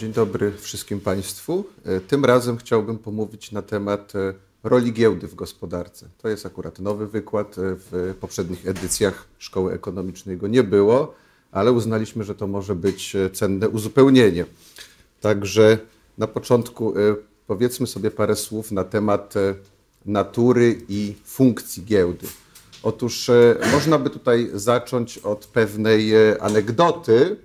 Dzień dobry wszystkim Państwu. E, tym razem chciałbym pomówić na temat e, roli giełdy w gospodarce. To jest akurat nowy wykład. E, w poprzednich edycjach Szkoły Ekonomicznej go nie było, ale uznaliśmy, że to może być cenne uzupełnienie. Także na początku powiedzmy sobie parę słów na temat natury i funkcji giełdy. Otóż można by tutaj zacząć od pewnej anegdoty,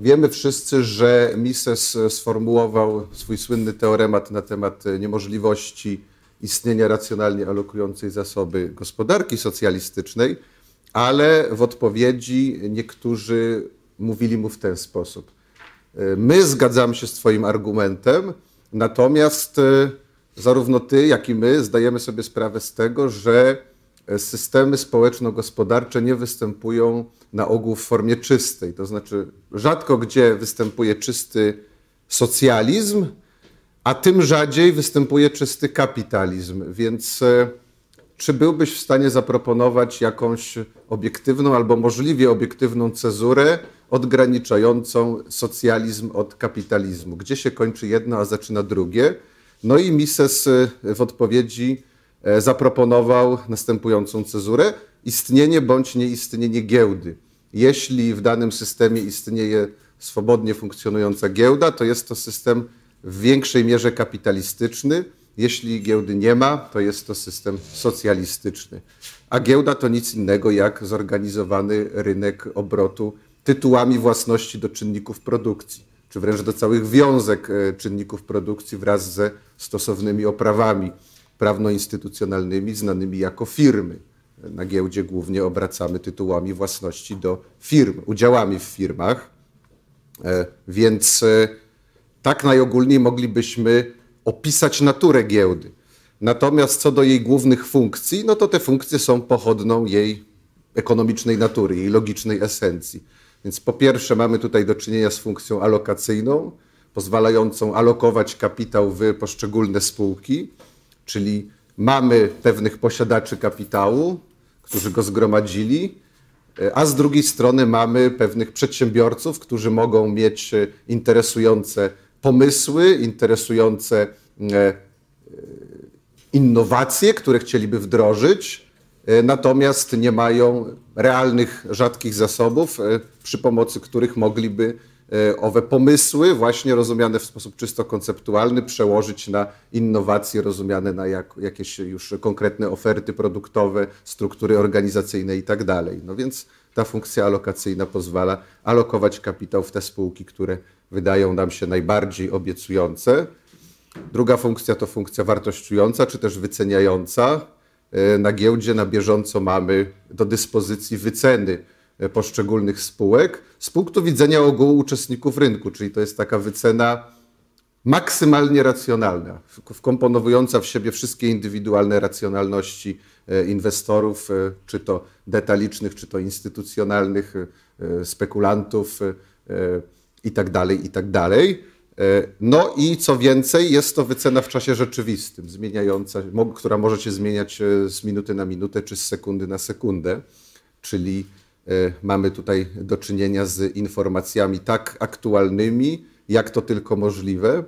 Wiemy wszyscy, że Mises sformułował swój słynny teoremat na temat niemożliwości istnienia racjonalnie alokującej zasoby gospodarki socjalistycznej, ale w odpowiedzi niektórzy mówili mu w ten sposób. My zgadzamy się z Twoim argumentem, natomiast e, zarówno Ty, jak i my zdajemy sobie sprawę z tego, że E, systemy społeczno-gospodarcze nie występują na ogół w formie czystej. To znaczy, rzadko gdzie występuje czysty socjalizm, a tym rzadziej występuje czysty kapitalizm. Więc e, czy byłbyś w stanie zaproponować jakąś obiektywną albo możliwie obiektywną cezurę odgraniczającą socjalizm od kapitalizmu? Gdzie się kończy jedno, a zaczyna drugie? No i Mises e, w odpowiedzi E, zaproponował następującą cezurę: istnienie bądź nieistnienie giełdy. Jeśli w danym systemie istnieje swobodnie funkcjonująca giełda, to jest to system w większej mierze kapitalistyczny. Jeśli giełdy nie ma, to jest to system socjalistyczny. A giełda to nic innego jak zorganizowany rynek obrotu tytułami własności do czynników produkcji, czy wręcz do całych wiązek e, czynników produkcji wraz ze stosownymi oprawami prawno znanymi jako firmy. Na giełdzie głównie obracamy tytułami własności do firm, udziałami w firmach. E, więc e, tak najogólniej moglibyśmy opisać naturę giełdy. Natomiast co do jej głównych funkcji, no to te funkcje są pochodną jej ekonomicznej natury, jej logicznej esencji. Więc po pierwsze mamy tutaj do czynienia z funkcją alokacyjną, pozwalającą alokować kapitał w poszczególne spółki. Czyli mamy pewnych posiadaczy kapitału, którzy go zgromadzili, e, a z drugiej strony mamy pewnych przedsiębiorców, którzy mogą mieć e, interesujące pomysły, interesujące e, innowacje, które chcieliby wdrożyć, natomiast nie mają realnych, rzadkich zasobów, przy pomocy których mogliby E, owe pomysły, właśnie rozumiane w sposób czysto konceptualny, przełożyć na innowacje rozumiane na jak, jakieś już konkretne oferty produktowe, struktury organizacyjne itd. Tak no więc ta funkcja alokacyjna pozwala alokować kapitał w te spółki, które wydają nam się najbardziej obiecujące. Druga funkcja to funkcja wartościująca czy też wyceniająca. E, na giełdzie na bieżąco mamy do dyspozycji wyceny poszczególnych spółek z punktu widzenia ogółu uczestników rynku, czyli to jest taka wycena maksymalnie racjonalna, wkomponowująca w siebie wszystkie indywidualne racjonalności e, inwestorów, e, czy to detalicznych, czy to instytucjonalnych, e, spekulantów itd., itd. Tak tak no i co więcej, jest to wycena w czasie rzeczywistym, zmieniająca, która może się zmieniać z minuty na minutę, czy z sekundy na sekundę, czyli E, mamy tutaj do czynienia z informacjami tak aktualnymi, jak to tylko możliwe.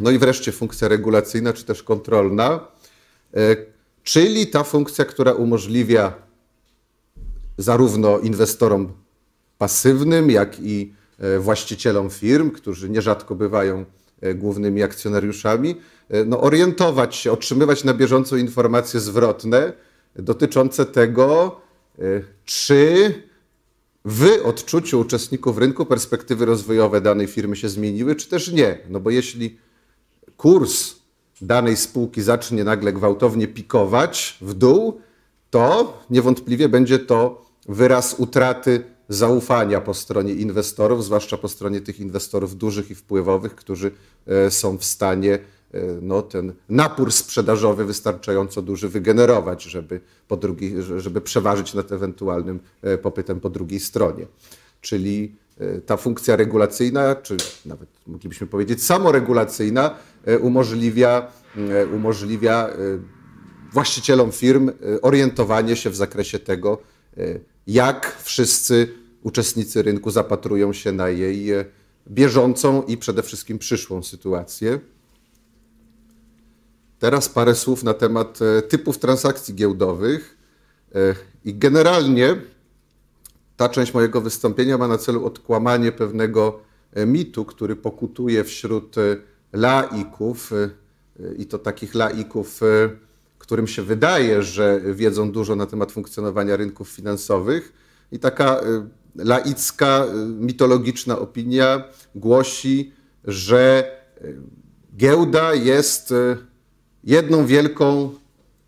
No i wreszcie funkcja regulacyjna czy też kontrolna, e, czyli ta funkcja, która umożliwia zarówno inwestorom pasywnym, jak i e, właścicielom firm, którzy nierzadko bywają głównymi akcjonariuszami, no orientować się, otrzymywać na bieżąco informacje zwrotne dotyczące tego, Y, czy w odczuciu uczestników rynku perspektywy rozwojowe danej firmy się zmieniły, czy też nie? No bo jeśli kurs danej spółki zacznie nagle gwałtownie pikować w dół, to niewątpliwie będzie to wyraz utraty zaufania po stronie inwestorów, zwłaszcza po stronie tych inwestorów dużych i wpływowych, którzy e, są w stanie E, no, ten napór sprzedażowy wystarczająco duży wygenerować, żeby, po drugi, żeby przeważyć nad ewentualnym e, popytem po drugiej stronie. Czyli e, ta funkcja regulacyjna, czy nawet moglibyśmy powiedzieć samoregulacyjna, umożliwia, umożliwia właścicielom firm orientowanie się w zakresie tego, jak wszyscy uczestnicy rynku zapatrują się na jej bieżącą i przede wszystkim przyszłą sytuację. Teraz parę słów na temat e, typów transakcji giełdowych. E, I generalnie ta część mojego wystąpienia ma na celu odkłamanie pewnego e, mitu, który pokutuje wśród laików, i to takich laików, którym się wydaje, że wiedzą dużo na temat funkcjonowania rynków finansowych. I taka laicka, mitologiczna opinia głosi, że giełda jest jedną wielką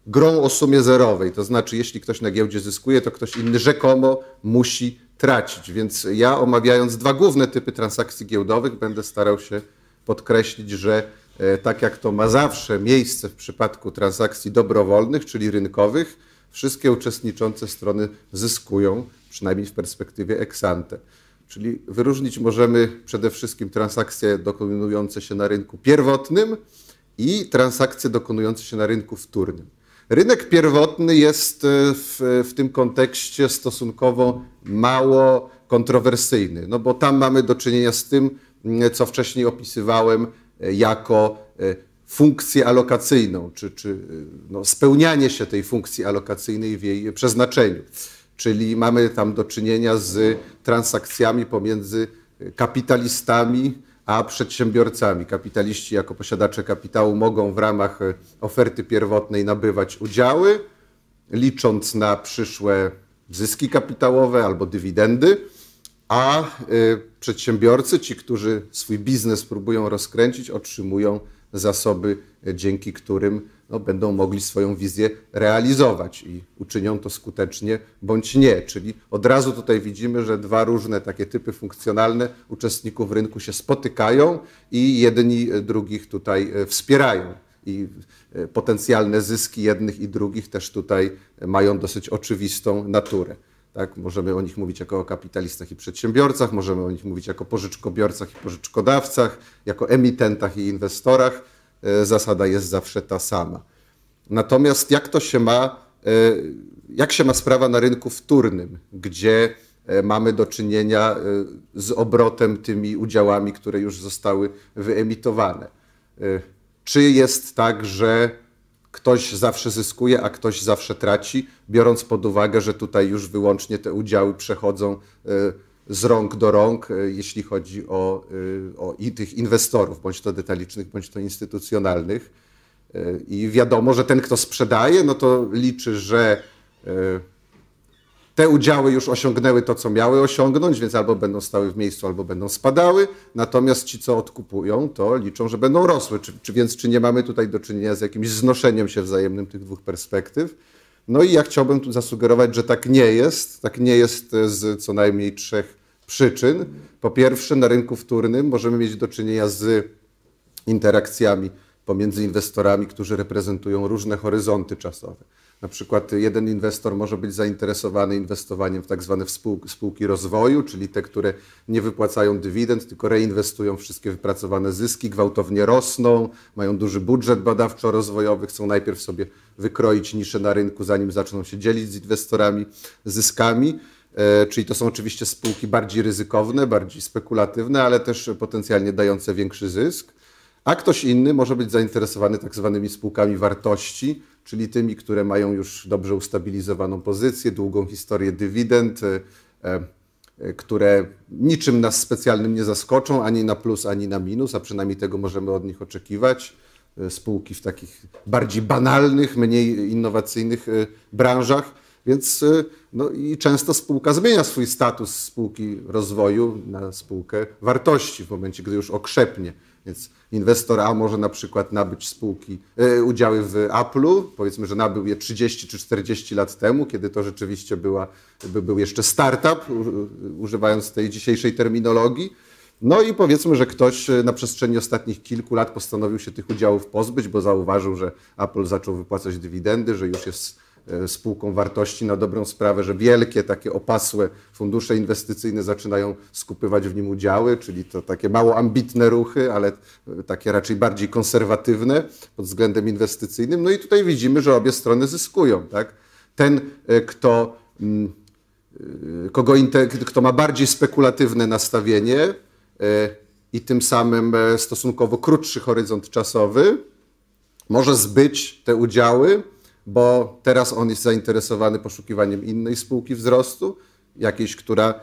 grą o sumie zerowej. To znaczy, jeśli ktoś na giełdzie zyskuje, to ktoś inny rzekomo musi tracić. Więc ja omawiając dwa główne typy transakcji giełdowych, będę starał się podkreślić, że e, tak jak to ma zawsze miejsce w przypadku transakcji dobrowolnych, czyli rynkowych, wszystkie uczestniczące strony zyskują, przynajmniej w perspektywie ex ante. Czyli wyróżnić możemy przede wszystkim transakcje dokonujące się na rynku pierwotnym, i transakcje dokonujące się na rynku wtórnym. Rynek pierwotny jest e, w, w tym kontekście stosunkowo mało kontrowersyjny, no bo tam mamy do czynienia z tym, co wcześniej opisywałem e, jako e, funkcję alokacyjną, czy, czy no, spełnianie się tej funkcji alokacyjnej w jej przeznaczeniu. Czyli mamy tam do czynienia z transakcjami pomiędzy kapitalistami a przedsiębiorcami. Kapitaliści jako posiadacze kapitału mogą w ramach e, oferty pierwotnej nabywać udziały, licząc na przyszłe zyski kapitałowe albo dywidendy, a e, przedsiębiorcy, ci, którzy swój biznes próbują rozkręcić, otrzymują zasoby, e, dzięki którym no, będą mogli swoją wizję realizować i uczynią to skutecznie bądź nie. Czyli od razu tutaj widzimy, że dwa różne takie typy funkcjonalne uczestników rynku się spotykają i jedni e, drugich tutaj e, wspierają. I e, potencjalne zyski jednych i drugich też tutaj mają dosyć oczywistą naturę. Tak? Możemy o nich mówić jako o kapitalistach i przedsiębiorcach, możemy o nich mówić jako pożyczkobiorcach i pożyczkodawcach, jako emitentach i inwestorach E, zasada jest zawsze ta sama. Natomiast jak to się ma, e, jak się ma sprawa na rynku wtórnym, gdzie e, mamy do czynienia z obrotem tymi udziałami, które już zostały wyemitowane? Czy jest tak, że ktoś zawsze zyskuje, a ktoś zawsze traci, biorąc pod uwagę, że tutaj już wyłącznie te udziały przechodzą z rąk do rąk, e, jeśli chodzi o, e, o i tych inwestorów, bądź to detalicznych, bądź to instytucjonalnych. E, I wiadomo, że ten, kto sprzedaje, no to liczy, że te udziały już osiągnęły to, co miały osiągnąć, więc albo będą stały w miejscu, albo będą spadały. Natomiast ci, co odkupują, to liczą, że będą rosły. Czy, czy więc czy nie mamy tutaj do czynienia z jakimś znoszeniem się wzajemnym tych dwóch perspektyw? No i ja chciałbym tu zasugerować, że tak nie jest. Tak nie jest e, z co najmniej trzech przyczyn. Po pierwsze, na rynku wtórnym możemy mieć do czynienia z interakcjami pomiędzy inwestorami, którzy reprezentują różne horyzonty czasowe. Na przykład jeden inwestor może być zainteresowany inwestowaniem w tak zwane spółki rozwoju, czyli te, które nie wypłacają dywidend, tylko reinwestują wszystkie wypracowane zyski, gwałtownie rosną, mają duży budżet badawczo-rozwojowy, chcą najpierw sobie wykroić nisze na rynku, zanim zaczną się dzielić z inwestorami zyskami. E, czyli to są oczywiście spółki bardziej ryzykowne, bardziej spekulatywne, ale też potencjalnie dające większy zysk a ktoś inny może być zainteresowany tak zwanymi spółkami wartości, czyli tymi, które mają już dobrze ustabilizowaną pozycję, długą historię dywidend, e, e, które niczym nas specjalnym nie zaskoczą, ani na plus, ani na minus, a przynajmniej tego możemy od nich oczekiwać. E, spółki w takich bardziej banalnych, mniej innowacyjnych branżach więc y, no i często spółka zmienia swój status spółki rozwoju na spółkę wartości w momencie, gdy już okrzepnie. Więc inwestor A może na przykład nabyć spółki, e, udziały w Apple'u, powiedzmy, że nabył je 30 czy 40 lat temu, kiedy to rzeczywiście była, by był jeszcze startup, używając tej dzisiejszej terminologii. No i powiedzmy, że ktoś e, na przestrzeni ostatnich kilku lat postanowił się tych udziałów pozbyć, bo zauważył, że Apple zaczął wypłacać dywidendy, że już jest E, spółką wartości na dobrą sprawę, że wielkie takie opasłe fundusze inwestycyjne zaczynają skupywać w nim udziały, czyli to takie mało ambitne ruchy, ale e, takie raczej bardziej konserwatywne pod względem inwestycyjnym. No i tutaj widzimy, że obie strony zyskują. Tak? Ten, e, kto, mm, kogo, kto ma bardziej spekulatywne nastawienie i tym samym stosunkowo krótszy horyzont czasowy, może zbyć te udziały bo teraz on jest zainteresowany poszukiwaniem innej spółki wzrostu, jakiejś, która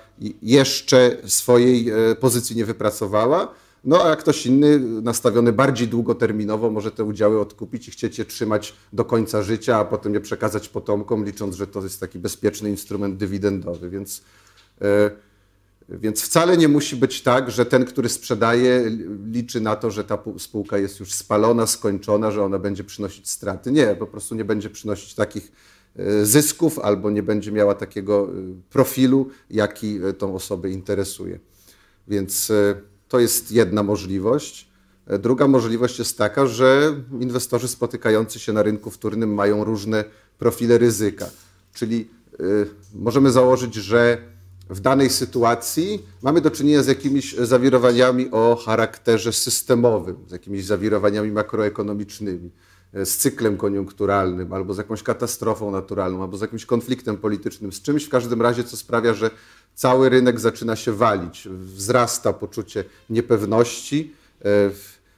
jeszcze swojej e, pozycji nie wypracowała. No a ktoś inny nastawiony bardziej długoterminowo może te udziały odkupić i chcieć je trzymać do końca życia, a potem je przekazać potomkom, licząc, że to jest taki bezpieczny instrument dywidendowy. Więc yy, więc wcale nie musi być tak, że ten, który sprzedaje, liczy na to, że ta spółka jest już spalona, skończona, że ona będzie przynosić straty. Nie, po prostu nie będzie przynosić takich e, zysków albo nie będzie miała takiego e, profilu, jaki e, tą osobę interesuje. Więc to jest jedna możliwość. Druga możliwość jest taka, że inwestorzy spotykający się na rynku wtórnym mają różne profile ryzyka. Czyli możemy założyć, że w danej sytuacji mamy do czynienia z jakimiś zawirowaniami o charakterze systemowym, z jakimiś zawirowaniami makroekonomicznymi, e, z cyklem koniunkturalnym, albo z jakąś katastrofą naturalną, albo z jakimś konfliktem politycznym, z czymś w każdym razie, co sprawia, że cały rynek zaczyna się walić, wzrasta poczucie niepewności, e,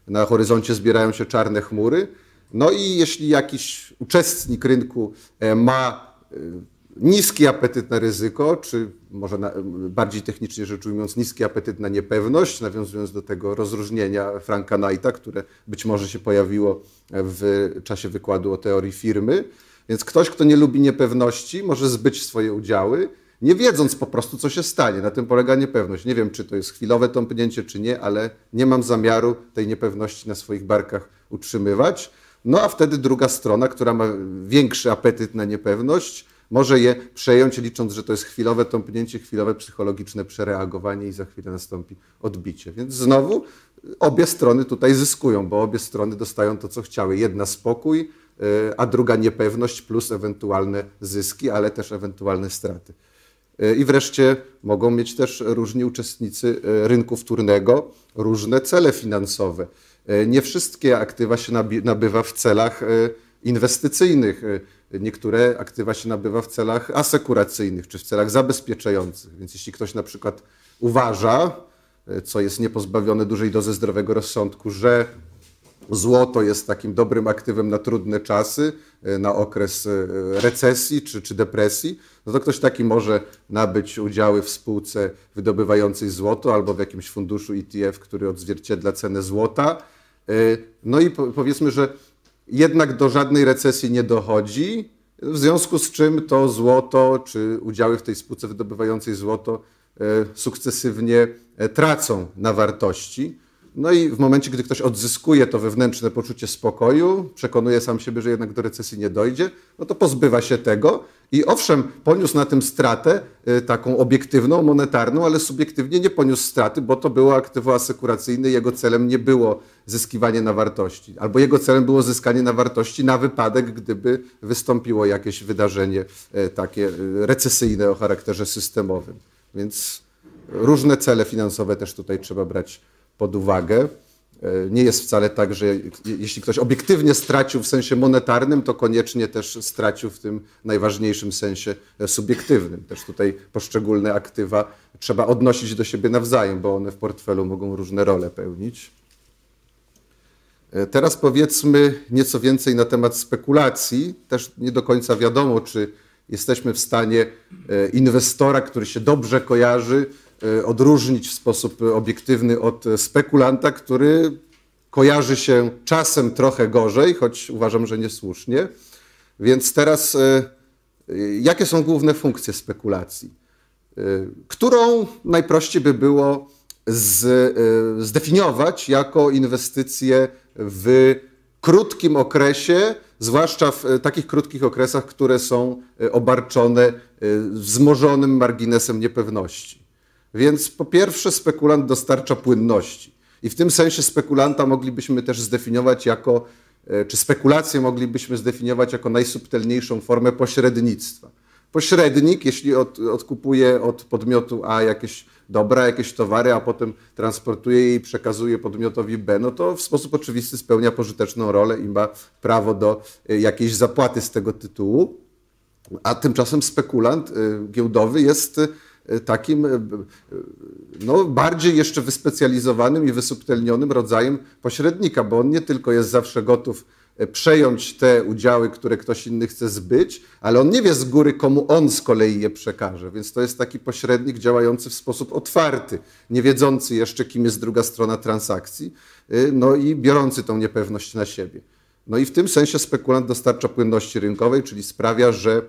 na horyzoncie zbierają się czarne chmury. No i jeśli jakiś uczestnik rynku e, ma niski apetyt na ryzyko, czy może na, bardziej technicznie rzecz ujmując, niski apetyt na niepewność, nawiązując do tego rozróżnienia Franka Knighta, które być może się pojawiło w czasie wykładu o teorii firmy. Więc ktoś, kto nie lubi niepewności, może zbyć swoje udziały, nie wiedząc po prostu, co się stanie. Na tym polega niepewność. Nie wiem, czy to jest chwilowe tąpnięcie, czy nie, ale nie mam zamiaru tej niepewności na swoich barkach utrzymywać. No a wtedy druga strona, która ma większy apetyt na niepewność, może je przejąć, licząc, że to jest chwilowe tąpnięcie, chwilowe psychologiczne przereagowanie i za chwilę nastąpi odbicie. Więc znowu y, obie strony tutaj zyskują, bo obie strony dostają to, co chciały. Jedna spokój, y, a druga niepewność plus ewentualne zyski, ale też ewentualne straty. Y, I wreszcie mogą mieć też różni uczestnicy rynku wtórnego różne cele finansowe. Nie wszystkie aktywa się nabywa w celach inwestycyjnych niektóre aktywa się nabywa w celach asekuracyjnych czy w celach zabezpieczających. Więc jeśli ktoś na przykład uważa, e, co jest niepozbawione dużej dozy zdrowego rozsądku, że złoto jest takim dobrym aktywem na trudne czasy, e, na okres e, recesji czy, czy depresji, no to ktoś taki może nabyć udziały w spółce wydobywającej złoto albo w jakimś funduszu ETF, który odzwierciedla cenę złota. No i powiedzmy, że jednak do żadnej recesji nie dochodzi, w związku z czym to złoto, czy udziały w tej spółce wydobywającej złoto e, sukcesywnie e, tracą na wartości. No i w momencie, gdy ktoś odzyskuje to wewnętrzne poczucie spokoju, przekonuje sam siebie, że jednak do recesji nie dojdzie, no to pozbywa się tego i owszem, poniósł na tym stratę y, taką obiektywną, monetarną, ale subiektywnie nie poniósł straty, bo to było aktywo asekuracyjne, jego celem nie było zyskiwanie na wartości, albo jego celem było zyskanie na wartości na wypadek, gdyby wystąpiło jakieś wydarzenie y, takie y, recesyjne o charakterze systemowym. Więc różne cele finansowe też tutaj trzeba brać pod uwagę. E, nie jest wcale tak, że jeśli ktoś obiektywnie stracił w sensie monetarnym, to koniecznie też stracił w tym najważniejszym sensie e, subiektywnym. Też tutaj poszczególne aktywa trzeba odnosić do siebie nawzajem, bo one w portfelu mogą różne role pełnić. E, teraz powiedzmy nieco więcej na temat spekulacji. Też nie do końca wiadomo, czy jesteśmy w stanie inwestora, który się dobrze kojarzy E, odróżnić w sposób obiektywny od spekulanta, który kojarzy się czasem trochę gorzej, choć uważam, że niesłusznie. Więc teraz, e, jakie są główne funkcje spekulacji? E, którą najprościej by było z, zdefiniować jako inwestycje w krótkim okresie, zwłaszcza w takich krótkich okresach, które są obarczone wzmożonym marginesem niepewności. Więc po pierwsze, spekulant dostarcza płynności. I w tym sensie spekulanta moglibyśmy też zdefiniować jako, e, czy spekulację moglibyśmy zdefiniować jako najsubtelniejszą formę pośrednictwa. Pośrednik, jeśli od, odkupuje od podmiotu A jakieś dobra, jakieś towary, a potem transportuje je i przekazuje podmiotowi B, no to w sposób oczywisty spełnia pożyteczną rolę i ma prawo do e, jakiejś zapłaty z tego tytułu. A tymczasem spekulant e, giełdowy jest E, takim e, e, no, bardziej jeszcze wyspecjalizowanym i wysubtelnionym rodzajem pośrednika, bo on nie tylko jest zawsze gotów przejąć te udziały, które ktoś inny chce zbyć, ale on nie wie z góry, komu on z kolei je przekaże. Więc to jest taki pośrednik działający w sposób otwarty, nie wiedzący jeszcze, kim jest druga strona transakcji, no i biorący tą niepewność na siebie. No i w tym sensie spekulant dostarcza płynności rynkowej, czyli sprawia, że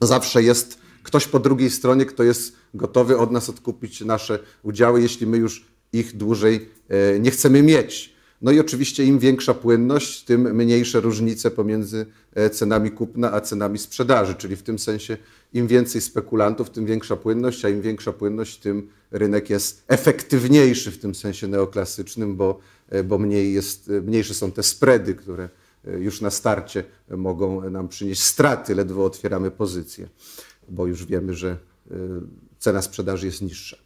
zawsze jest ktoś po drugiej stronie, kto jest gotowy od nas odkupić nasze udziały, jeśli my już ich dłużej e, nie chcemy mieć. No i oczywiście im większa płynność, tym mniejsze różnice pomiędzy e, cenami kupna a cenami sprzedaży, czyli w tym sensie im więcej spekulantów, tym większa płynność, a im większa płynność, tym rynek jest efektywniejszy w tym sensie neoklasycznym, bo, e, bo mniej jest, mniejsze są te spready, które już na starcie mogą nam przynieść straty, ledwo otwieramy pozycję bo już wiemy, że y, cena sprzedaży jest niższa.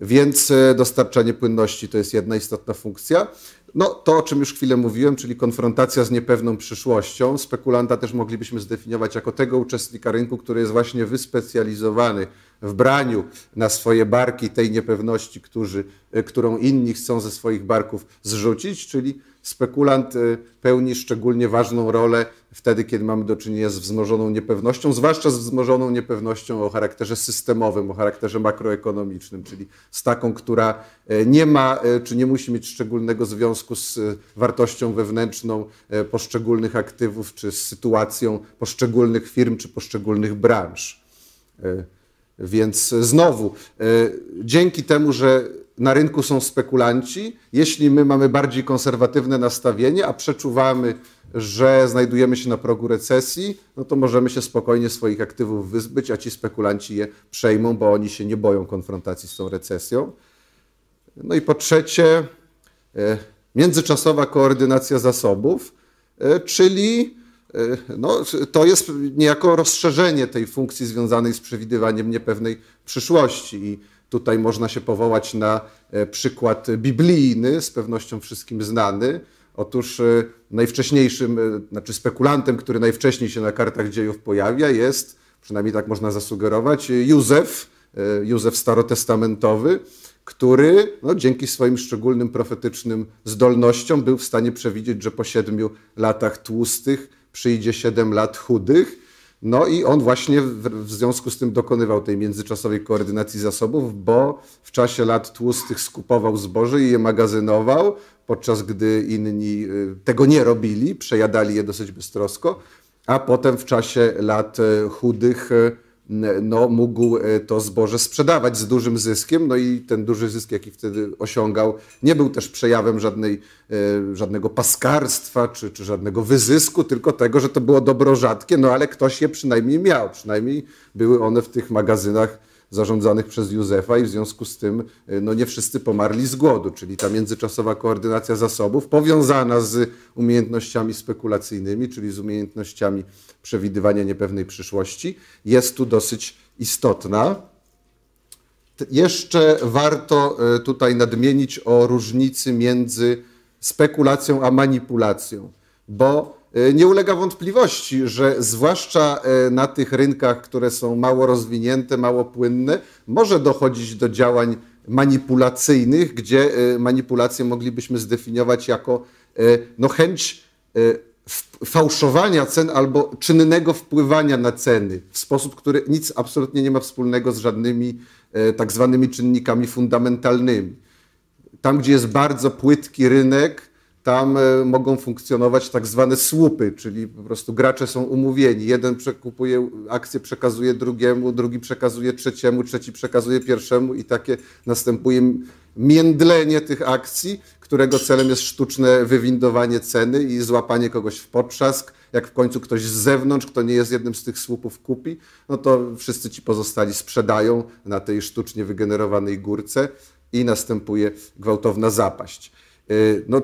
Więc y, dostarczanie płynności to jest jedna istotna funkcja. No, to o czym już chwilę mówiłem, czyli konfrontacja z niepewną przyszłością. Spekulanta też moglibyśmy zdefiniować jako tego uczestnika rynku, który jest właśnie wyspecjalizowany w braniu na swoje barki tej niepewności, którzy, e, którą inni chcą ze swoich barków zrzucić, czyli spekulant e, pełni szczególnie ważną rolę wtedy, kiedy mamy do czynienia z wzmożoną niepewnością, zwłaszcza z wzmożoną niepewnością o charakterze systemowym, o charakterze makroekonomicznym, czyli z taką, która e, nie ma czy nie musi mieć szczególnego związku związku z e, wartością wewnętrzną e, poszczególnych aktywów, czy z sytuacją poszczególnych firm, czy poszczególnych branż. E, więc znowu, dzięki temu, że na rynku są spekulanci, jeśli my mamy bardziej konserwatywne nastawienie, a przeczuwamy, że znajdujemy się na progu recesji, no to możemy się spokojnie swoich aktywów wyzbyć, a ci spekulanci je przejmą, bo oni się nie boją konfrontacji z tą recesją. No i po trzecie, międzyczasowa koordynacja zasobów, e, czyli e, no, to jest niejako rozszerzenie tej funkcji związanej z przewidywaniem niepewnej przyszłości. I tutaj można się powołać na e, przykład biblijny, z pewnością wszystkim znany. Otóż najwcześniejszym, znaczy spekulantem, który najwcześniej się na kartach dziejów pojawia, jest, przynajmniej tak można zasugerować, Józef, Józef starotestamentowy który no, dzięki swoim szczególnym profetycznym zdolnościom był w stanie przewidzieć, że po siedmiu latach tłustych przyjdzie siedem lat chudych. No i on właśnie w, w, związku z tym dokonywał tej międzyczasowej koordynacji zasobów, bo w czasie lat tłustych skupował zboże i je magazynował, podczas gdy inni y, tego nie robili, przejadali je dosyć beztrosko, a potem w czasie lat y, chudych y, no, mógł e, to zboże sprzedawać z dużym zyskiem, no i ten duży zysk, jaki wtedy osiągał, nie był też przejawem żadnej, e, żadnego paskarstwa czy, czy żadnego wyzysku, tylko tego, że to było dobro rzadkie, no ale ktoś je przynajmniej miał, przynajmniej były one w tych magazynach zarządzanych przez Józefa i w związku z tym y, no, nie wszyscy pomarli z głodu, czyli ta międzyczasowa koordynacja zasobów powiązana z umiejętnościami spekulacyjnymi, czyli z umiejętnościami przewidywania niepewnej przyszłości, jest tu dosyć istotna. Jeszcze warto y, tutaj nadmienić o różnicy między spekulacją a manipulacją, bo E, nie ulega wątpliwości, że zwłaszcza e, na tych rynkach, które są mało rozwinięte, mało płynne, może dochodzić do działań manipulacyjnych, gdzie e, manipulacje moglibyśmy zdefiniować jako no, chęć fałszowania cen albo czynnego wpływania na ceny w sposób, który nic absolutnie nie ma wspólnego z żadnymi tak zwanymi czynnikami fundamentalnymi. Tam, gdzie jest bardzo płytki rynek, tam e, mogą funkcjonować tak zwane słupy, czyli po prostu gracze są umówieni. Jeden przekupuje akcję, przekazuje drugiemu, drugi przekazuje trzeciemu, trzeci przekazuje pierwszemu i takie następuje międlenie tych akcji, którego celem jest sztuczne wywindowanie ceny i złapanie kogoś w podtrzask. Jak w końcu ktoś z zewnątrz, kto nie jest jednym z tych słupów, kupi, no to wszyscy ci pozostali sprzedają na tej sztucznie wygenerowanej górce i następuje gwałtowna zapaść. Y, no,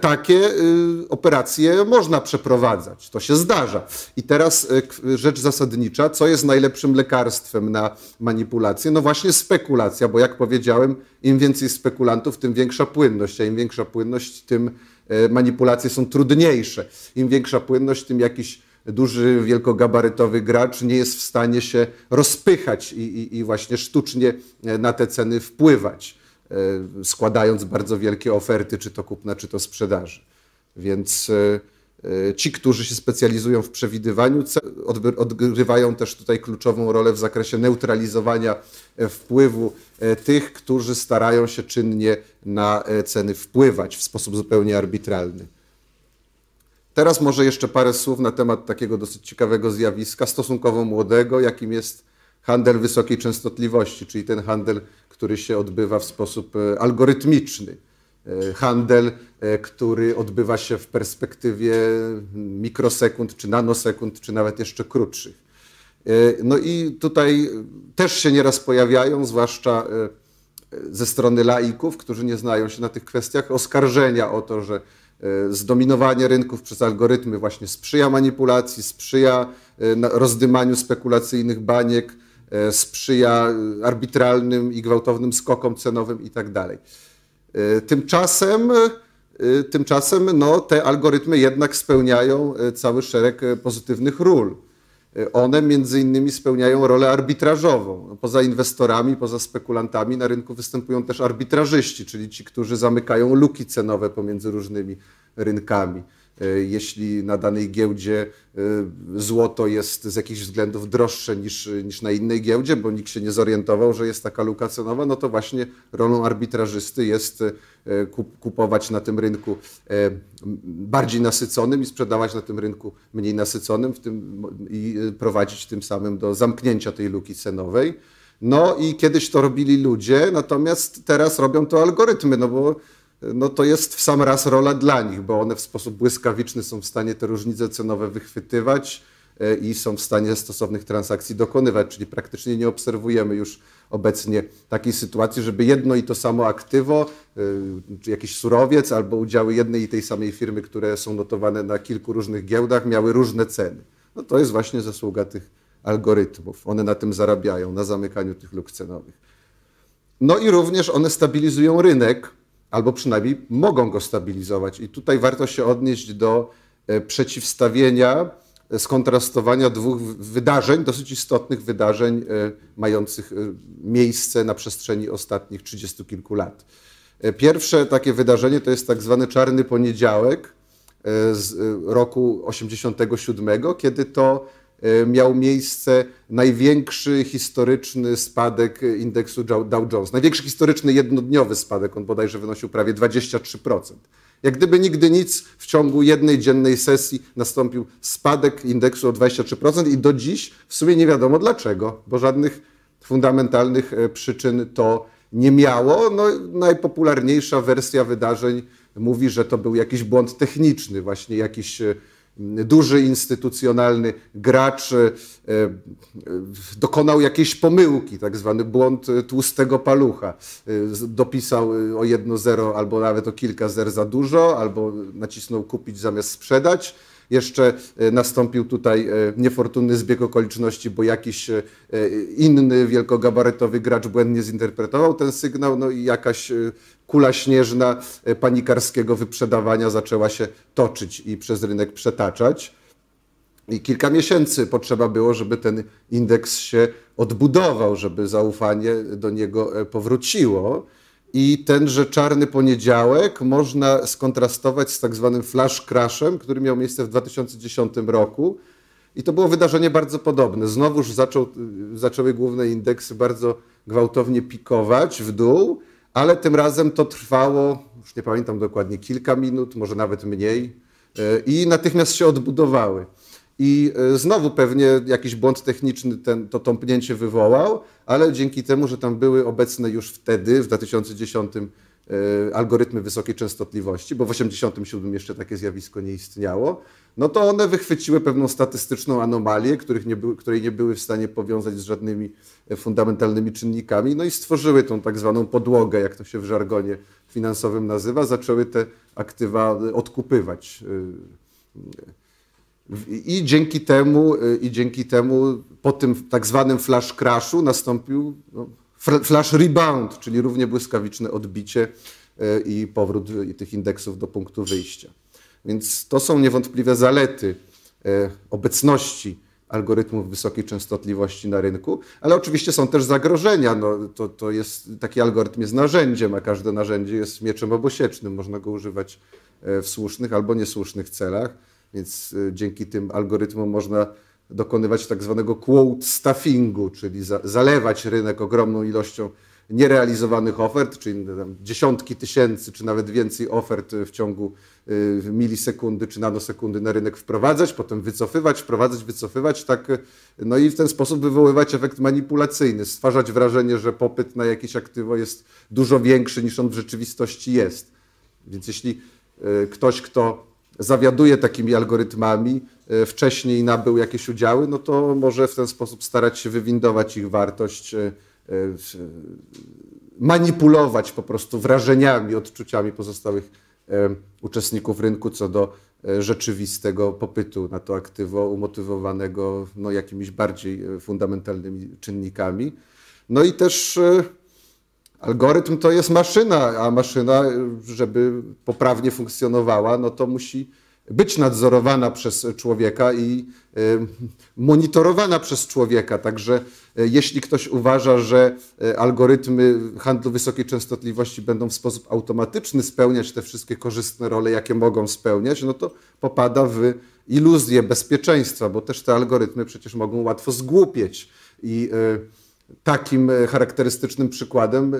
takie y, operacje można przeprowadzać, to się zdarza. I teraz y, rzecz zasadnicza, co jest najlepszym lekarstwem na manipulację? No właśnie spekulacja, bo jak powiedziałem, im więcej spekulantów, tym większa płynność, a im większa płynność, tym manipulacje są trudniejsze. Im większa płynność, tym jakiś duży, wielkogabarytowy gracz nie jest w stanie się rozpychać i, i, i właśnie sztucznie na te ceny wpływać. E, składając bardzo wielkie oferty, czy to kupna, czy to sprzedaży. Więc e, e, ci, którzy się specjalizują w przewidywaniu, odgrywają też tutaj kluczową rolę w zakresie neutralizowania wpływu tych, którzy starają się czynnie na ceny wpływać w sposób zupełnie arbitralny. Teraz może jeszcze parę słów na temat takiego dosyć ciekawego zjawiska, stosunkowo młodego, jakim jest handel wysokiej częstotliwości, czyli ten handel który się odbywa w sposób e, algorytmiczny. E, handel, e, który odbywa się w perspektywie mikrosekund, czy nanosekund, czy nawet jeszcze krótszych. No i tutaj też się nieraz pojawiają, zwłaszcza ze strony laików, którzy nie znają się na tych kwestiach, oskarżenia o to, że zdominowanie rynków przez algorytmy właśnie sprzyja manipulacji, sprzyja rozdymaniu spekulacyjnych baniek, E, sprzyja arbitralnym i gwałtownym skokom cenowym itd. Tak e, tymczasem, e, tymczasem no, te algorytmy jednak spełniają cały szereg pozytywnych ról. One między innymi spełniają rolę arbitrażową. No, poza inwestorami, poza spekulantami na rynku występują też arbitrażyści, czyli ci, którzy zamykają luki cenowe pomiędzy różnymi rynkami. E, jeśli na danej giełdzie e, złoto jest z jakichś względów droższe niż, e, niż na innej giełdzie, bo nikt się nie zorientował, że jest taka luka cenowa, no to właśnie rolą arbitrażysty jest kupować na tym rynku bardziej nasyconym i sprzedawać na tym rynku mniej nasyconym w tym, i prowadzić tym samym do zamknięcia tej luki cenowej. No i kiedyś to robili ludzie, natomiast teraz robią to algorytmy, no bo no to jest w sam raz rola dla nich, bo one w sposób błyskawiczny są w stanie te różnice cenowe wychwytywać e, i są w stanie stosownych transakcji dokonywać, czyli praktycznie nie obserwujemy już obecnie takiej sytuacji, żeby jedno i to samo aktywo, e, czy jakiś surowiec albo udziały jednej i tej samej firmy, które są notowane na kilku różnych giełdach, miały różne ceny. No to jest właśnie zasługa tych algorytmów. One na tym zarabiają, na zamykaniu tych luk cenowych. No i również one stabilizują rynek, albo przynajmniej mogą go stabilizować. I tutaj warto się odnieść do e, przeciwstawienia, e, skontrastowania dwóch wydarzeń, dosyć istotnych wydarzeń e, mających miejsce na przestrzeni ostatnich trzydziestu kilku lat. Pierwsze takie wydarzenie to jest tak zwany Czarny Poniedziałek z roku 87, kiedy to E, miał miejsce największy historyczny spadek e, indeksu Dow Jones. Największy historyczny jednodniowy spadek, on bodajże wynosił prawie 23%. Jak gdyby nigdy nic, w ciągu jednej dziennej sesji nastąpił spadek indeksu o 23% i do dziś w sumie nie wiadomo dlaczego, bo żadnych fundamentalnych e, przyczyn to nie miało. No, najpopularniejsza wersja wydarzeń mówi, że to był jakiś błąd techniczny, właśnie jakiś duży instytucjonalny gracz e, e, dokonał jakiejś pomyłki, tak zwany błąd e, tłustego palucha. Dopisał o jedno zero albo nawet o kilka zer za dużo, albo nacisnął kupić zamiast sprzedać jeszcze e, nastąpił tutaj e, niefortunny zbieg okoliczności, bo jakiś e, inny wielkogabarytowy gracz błędnie zinterpretował ten sygnał, no i jakaś kula śnieżna panikarskiego wyprzedawania zaczęła się toczyć i przez rynek przetaczać. I kilka miesięcy potrzeba było, żeby ten indeks się odbudował, żeby zaufanie do niego powróciło. I tenże czarny poniedziałek można skontrastować z tak zwanym flash crashem, który miał miejsce w 2010 roku. I to było wydarzenie bardzo podobne. Znowuż zaczął, y, zaczęły główne indeksy bardzo gwałtownie pikować w dół, ale tym razem to trwało, już nie pamiętam dokładnie, kilka minut, może nawet mniej, y, i natychmiast się odbudowały. I e, znowu pewnie jakiś błąd techniczny ten, to tąpnięcie wywołał, ale dzięki temu, że tam były obecne już wtedy, w 2010 e, algorytmy wysokiej częstotliwości, bo w 1987 jeszcze takie zjawisko nie istniało, no to one wychwyciły pewną statystyczną anomalię, których nie były, której nie były w stanie powiązać z żadnymi e, fundamentalnymi czynnikami, no i stworzyły tą tak zwaną podłogę, jak to się w żargonie finansowym nazywa, zaczęły te aktywa odkupywać. I dzięki temu, y, i dzięki temu po tym tak zwanym flash crashu nastąpił no, flash rebound, czyli równie błyskawiczne odbicie y, i powrót tych indeksów do punktu wyjścia. Więc to są niewątpliwe zalety y, obecności algorytmów wysokiej częstotliwości na rynku, ale oczywiście są też zagrożenia. No, to, to jest, taki algorytm jest narzędziem, a każde narzędzie jest mieczem obosiecznym. Można go używać w słusznych albo niesłusznych celach. Więc y, dzięki tym algorytmom można dokonywać tak zwanego quote stuffingu, czyli za, zalewać rynek ogromną ilością nierealizowanych ofert, czyli dziesiątki tysięcy, czy nawet więcej ofert w ciągu y, milisekundy czy nanosekundy na rynek wprowadzać, potem wycofywać, wprowadzać, wycofywać, tak, y, no i w ten sposób wywoływać efekt manipulacyjny, stwarzać wrażenie, że popyt na jakieś aktywo jest dużo większy niż on w rzeczywistości jest. Więc jeśli ktoś, kto zawiaduje takimi algorytmami, e, wcześniej nabył jakieś udziały, no to może w ten sposób starać się wywindować ich wartość, e, e, manipulować po prostu wrażeniami, odczuciami pozostałych uczestników rynku co do rzeczywistego popytu na to aktywo, umotywowanego no, jakimiś bardziej fundamentalnymi czynnikami. No i też Algorytm to jest maszyna, a maszyna, żeby poprawnie funkcjonowała, no to musi być nadzorowana przez człowieka i y, monitorowana przez człowieka. Także y, jeśli ktoś uważa, że y, algorytmy handlu wysokiej częstotliwości będą w sposób automatyczny spełniać te wszystkie korzystne role, jakie mogą spełniać, no to popada w iluzję bezpieczeństwa, bo też te algorytmy przecież mogą łatwo zgłupieć i takim e, charakterystycznym przykładem, e,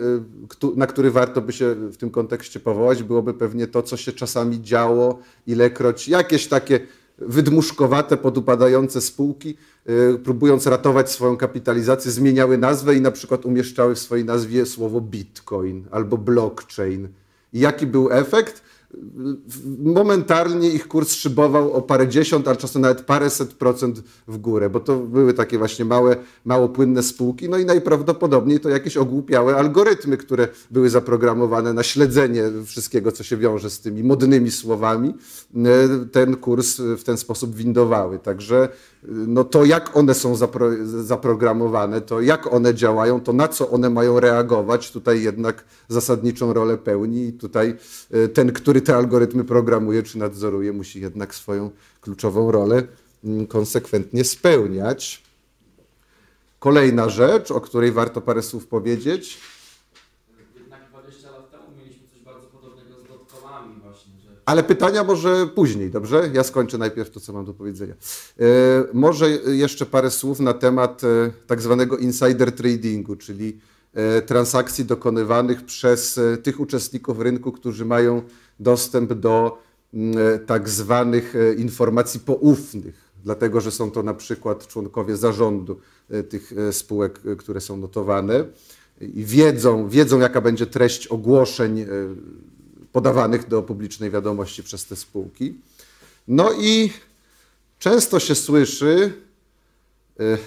na który warto by się w tym kontekście powołać, byłoby pewnie to, co się czasami działo, ilekroć jakieś takie wydmuszkowate, podupadające spółki, e, próbując ratować swoją kapitalizację, zmieniały nazwę i na przykład umieszczały w swojej nazwie słowo bitcoin albo blockchain. I jaki był efekt? momentalnie ich kurs szybował o parę dziesiąt, a czasem nawet paręset procent w górę, bo to były takie właśnie małe, mało płynne spółki, no i najprawdopodobniej to jakieś ogłupiałe algorytmy, które były zaprogramowane na śledzenie wszystkiego, co się wiąże z tymi modnymi słowami, e, ten kurs w ten sposób windowały. Także no to jak one są zapro, zaprogramowane, to jak one działają, to na co one mają reagować, tutaj jednak zasadniczą rolę pełni i tutaj e, ten, który te algorytmy programuje czy nadzoruje, musi jednak swoją kluczową rolę mm, konsekwentnie spełniać. Kolejna rzecz, o której warto parę słów powiedzieć, Ale pytania może później, dobrze? Ja skończę najpierw to, co mam do powiedzenia. E, może jeszcze parę słów na temat e, tak zwanego insider tradingu, czyli e, transakcji dokonywanych przez tych uczestników rynku, którzy mają dostęp do tak zwanych informacji poufnych, dlatego że są to na przykład członkowie zarządu tych spółek, które są notowane i wiedzą, wiedzą jaka będzie treść ogłoszeń podawanych do publicznej wiadomości przez te spółki. No i często się słyszy e,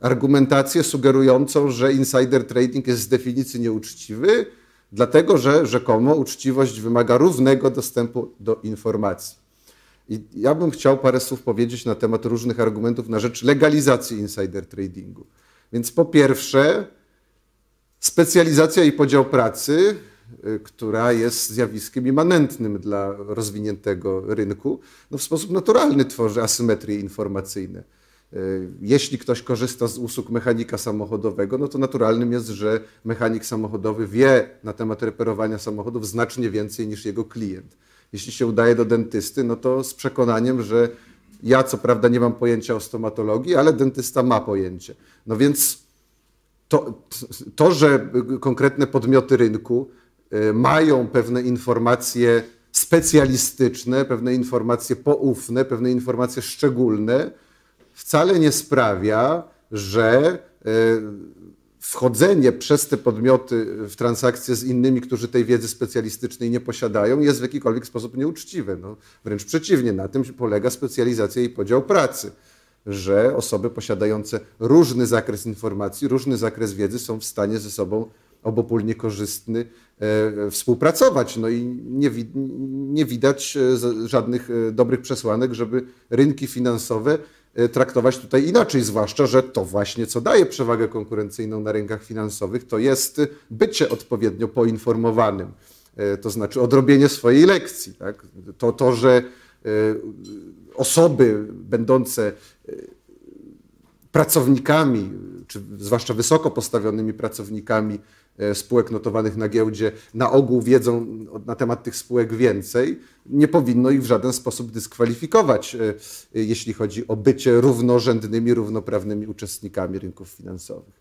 argumentację sugerującą, że insider trading jest z definicji nieuczciwy, dlatego że rzekomo uczciwość wymaga równego dostępu do informacji. I ja bym chciał parę słów powiedzieć na temat różnych argumentów na rzecz legalizacji insider tradingu. Więc po pierwsze, specjalizacja i podział pracy Y, która jest zjawiskiem immanentnym dla rozwiniętego rynku, no w sposób naturalny tworzy asymetrie informacyjne. Y, jeśli ktoś korzysta z usług mechanika samochodowego, no to naturalnym jest, że mechanik samochodowy wie na temat reperowania samochodów znacznie więcej niż jego klient. Jeśli się udaje do dentysty, no to z przekonaniem, że ja co prawda nie mam pojęcia o stomatologii, ale dentysta ma pojęcie. No więc to, to że konkretne podmioty rynku Y, mają pewne informacje specjalistyczne, pewne informacje poufne, pewne informacje szczególne, wcale nie sprawia, że y, wchodzenie przez te podmioty w transakcje z innymi, którzy tej wiedzy specjalistycznej nie posiadają, jest w jakikolwiek sposób nieuczciwe. No, wręcz przeciwnie, na tym polega specjalizacja i podział pracy, że osoby posiadające różny zakres informacji, różny zakres wiedzy są w stanie ze sobą obopólnie korzystny E, współpracować. No i nie, nie widać e, żadnych e, dobrych przesłanek, żeby rynki finansowe traktować tutaj inaczej, zwłaszcza, że to właśnie, co daje przewagę konkurencyjną na rynkach finansowych, to jest bycie odpowiednio poinformowanym, to znaczy odrobienie swojej lekcji. Tak? To, to, że osoby będące pracownikami, czy zwłaszcza wysoko postawionymi pracownikami E, spółek notowanych na giełdzie na ogół wiedzą na temat tych spółek więcej, nie powinno ich w żaden sposób dyskwalifikować, e, e, jeśli chodzi o bycie równorzędnymi, równoprawnymi uczestnikami rynków finansowych.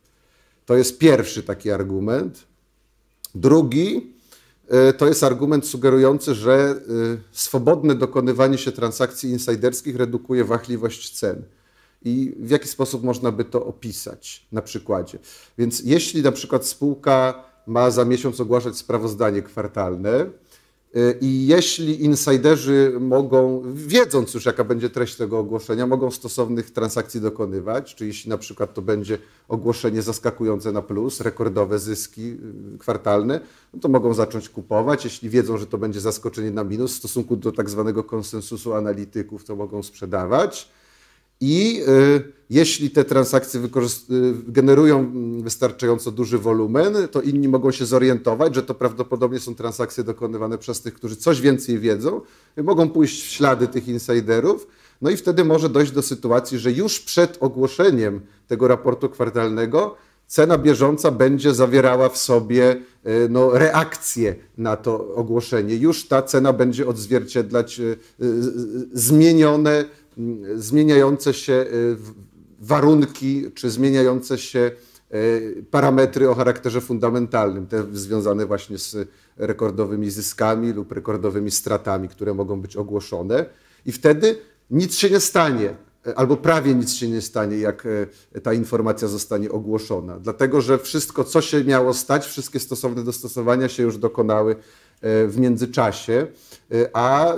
To jest pierwszy taki argument. Drugi to jest argument sugerujący, że swobodne dokonywanie się transakcji insiderskich redukuje wahliwość cen i w jaki sposób można by to opisać na przykładzie. Więc jeśli na przykład spółka ma za miesiąc ogłaszać sprawozdanie kwartalne, y, i jeśli insiderzy mogą, wiedząc już jaka będzie treść tego ogłoszenia, mogą stosownych transakcji dokonywać, czy jeśli na przykład to będzie ogłoszenie zaskakujące na plus, rekordowe zyski y, kwartalne, no to mogą zacząć kupować. Jeśli wiedzą, że to będzie zaskoczenie na minus, w stosunku do tak zwanego konsensusu analityków, to mogą sprzedawać i y, jeśli te transakcje y, generują mm, wystarczająco duży wolumen, to inni mogą się zorientować, że to prawdopodobnie są transakcje dokonywane przez tych, którzy coś więcej wiedzą, mogą pójść w ślady tych insiderów. No i wtedy może dojść do sytuacji, że już przed ogłoszeniem tego raportu kwartalnego cena bieżąca będzie zawierała w sobie y, no, reakcję na to ogłoszenie. Już ta cena będzie odzwierciedlać zmienione zmieniające się e, warunki czy zmieniające się e, parametry o charakterze fundamentalnym, te związane właśnie z rekordowymi zyskami lub rekordowymi stratami, które mogą być ogłoszone. I wtedy nic się nie stanie, e, albo prawie nic się nie stanie, jak ta informacja zostanie ogłoszona. Dlatego, że wszystko, co się miało stać, wszystkie stosowne dostosowania się już dokonały w międzyczasie. Y, a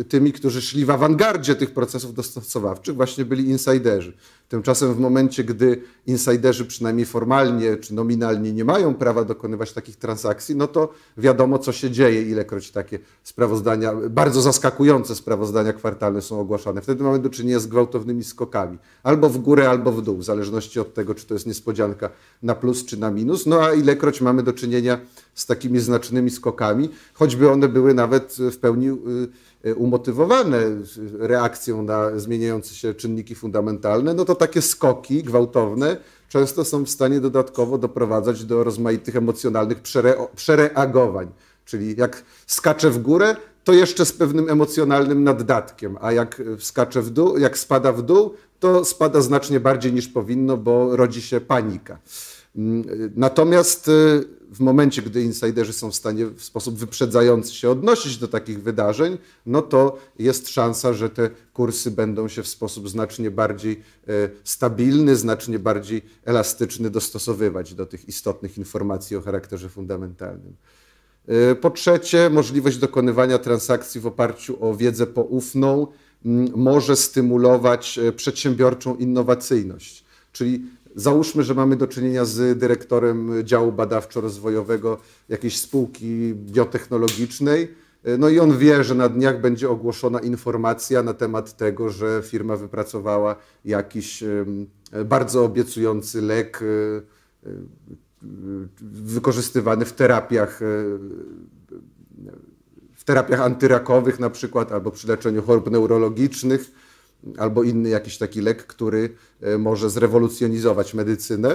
y, tymi, którzy szli w awangardzie tych procesów dostosowawczych, właśnie byli insiderzy. Tymczasem w momencie, gdy insiderzy przynajmniej formalnie czy nominalnie nie mają prawa dokonywać takich transakcji, no to wiadomo, co się dzieje, ilekroć takie sprawozdania, bardzo zaskakujące sprawozdania kwartalne są ogłaszane. Wtedy mamy do czynienia z gwałtownymi skokami, albo w górę, albo w dół, w zależności od tego, czy to jest niespodzianka na plus czy na minus. No a ilekroć mamy do czynienia z takimi znacznymi skokami, choćby one były nawet w pełni y, Y, umotywowane reakcją na zmieniające się czynniki fundamentalne, no to takie skoki gwałtowne często są w stanie dodatkowo doprowadzać do rozmaitych emocjonalnych przere przereagowań. Czyli jak skacze w górę, to jeszcze z pewnym emocjonalnym naddatkiem, a jak skacze w dół, jak spada w dół, to spada znacznie bardziej niż powinno, bo rodzi się panika. Mm, y, natomiast y, w momencie, gdy insiderzy są w stanie w sposób wyprzedzający się odnosić do takich wydarzeń, no to jest szansa, że te kursy będą się w sposób znacznie bardziej e, stabilny, znacznie bardziej elastyczny dostosowywać do tych istotnych informacji o charakterze fundamentalnym. E, po trzecie, możliwość dokonywania transakcji w oparciu o wiedzę poufną może stymulować e, przedsiębiorczą innowacyjność. Czyli Załóżmy, że mamy do czynienia z dyrektorem działu badawczo-rozwojowego jakiejś spółki biotechnologicznej. No i on wie, że na dniach będzie ogłoszona informacja na temat tego, że firma wypracowała jakiś bardzo obiecujący lek e, e, wykorzystywany w terapiach e, w terapiach antyrakowych na przykład albo przy leczeniu chorób neurologicznych albo inny jakiś taki lek, który e, może zrewolucjonizować medycynę.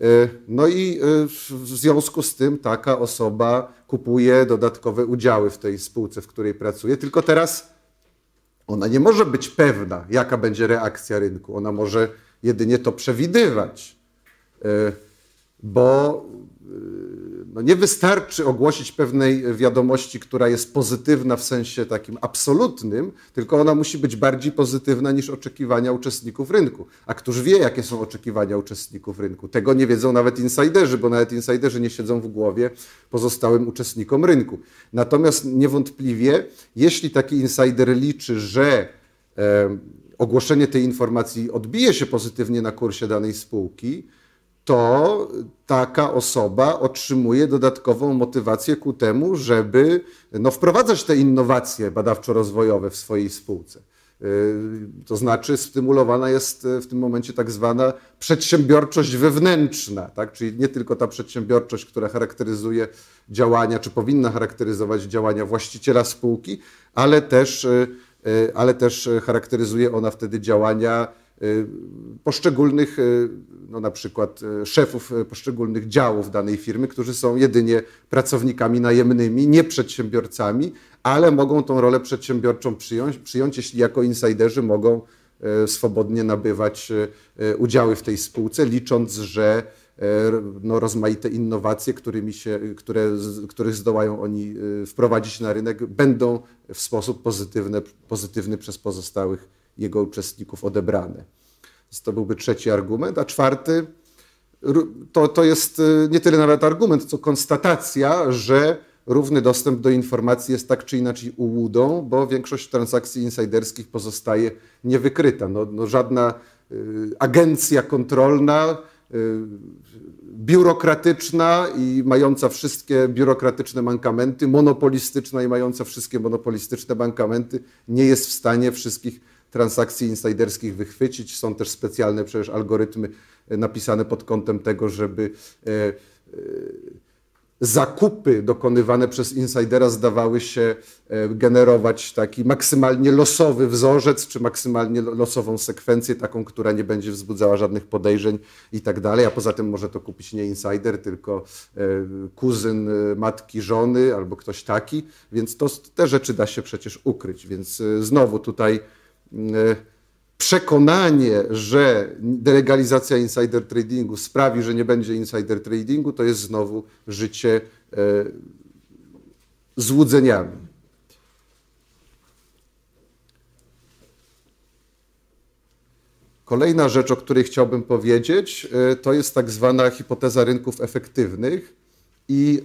E, no i e, w związku z tym taka osoba kupuje dodatkowe udziały w tej spółce, w której pracuje, tylko teraz ona nie może być pewna, jaka będzie reakcja rynku. Ona może jedynie to przewidywać, bo no nie wystarczy ogłosić pewnej wiadomości, która jest pozytywna w sensie takim absolutnym, tylko ona musi być bardziej pozytywna niż oczekiwania uczestników rynku. A któż wie, jakie są oczekiwania uczestników rynku? Tego nie wiedzą nawet insiderzy, bo nawet insiderzy nie siedzą w głowie pozostałym uczestnikom rynku. Natomiast niewątpliwie, jeśli taki insider liczy, że e, ogłoszenie tej informacji odbije się pozytywnie na kursie danej spółki, to taka osoba otrzymuje dodatkową motywację ku temu, żeby no, wprowadzać te innowacje badawczo-rozwojowe w swojej spółce. Y, to znaczy stymulowana jest y, w tym momencie tak zwana przedsiębiorczość wewnętrzna, tak? czyli nie tylko ta przedsiębiorczość, która charakteryzuje działania, czy powinna charakteryzować działania właściciela spółki, ale też, y, ale też charakteryzuje ona wtedy działania Y, poszczególnych, y, no na przykład y, szefów poszczególnych działów danej firmy, którzy są jedynie pracownikami najemnymi, nie przedsiębiorcami, ale mogą tą rolę przedsiębiorczą przyjąć, przyjąć jeśli jako insiderzy mogą swobodnie nabywać udziały w tej spółce, licząc, że no, rozmaite innowacje, którymi się, które, których zdołają oni wprowadzić na rynek, będą w sposób pozytywny, pozytywny przez pozostałych jego uczestników odebrane. Więc to byłby trzeci argument. A czwarty, to, to jest y, nie tyle nawet argument, co konstatacja, że równy dostęp do informacji jest tak czy inaczej ułudą, bo większość transakcji insiderskich pozostaje niewykryta. No, no żadna y, agencja kontrolna, y, biurokratyczna i mająca wszystkie biurokratyczne mankamenty, monopolistyczna i mająca wszystkie monopolistyczne mankamenty, nie jest w stanie wszystkich transakcji insiderskich wychwycić. Są też specjalne przecież algorytmy e, napisane pod kątem tego, żeby e, e, zakupy dokonywane przez insidera zdawały się generować taki maksymalnie losowy wzorzec, czy maksymalnie losową sekwencję, taką, która nie będzie wzbudzała żadnych podejrzeń i tak dalej. A poza tym może to kupić nie insider, tylko kuzyn matki żony albo ktoś taki, więc to, te rzeczy da się przecież ukryć. Więc znowu tutaj Y, przekonanie, że delegalizacja insider tradingu sprawi, że nie będzie insider tradingu, to jest znowu życie y, złudzeniami. Kolejna rzecz, o której chciałbym powiedzieć, y, to jest tak zwana hipoteza rynków efektywnych i,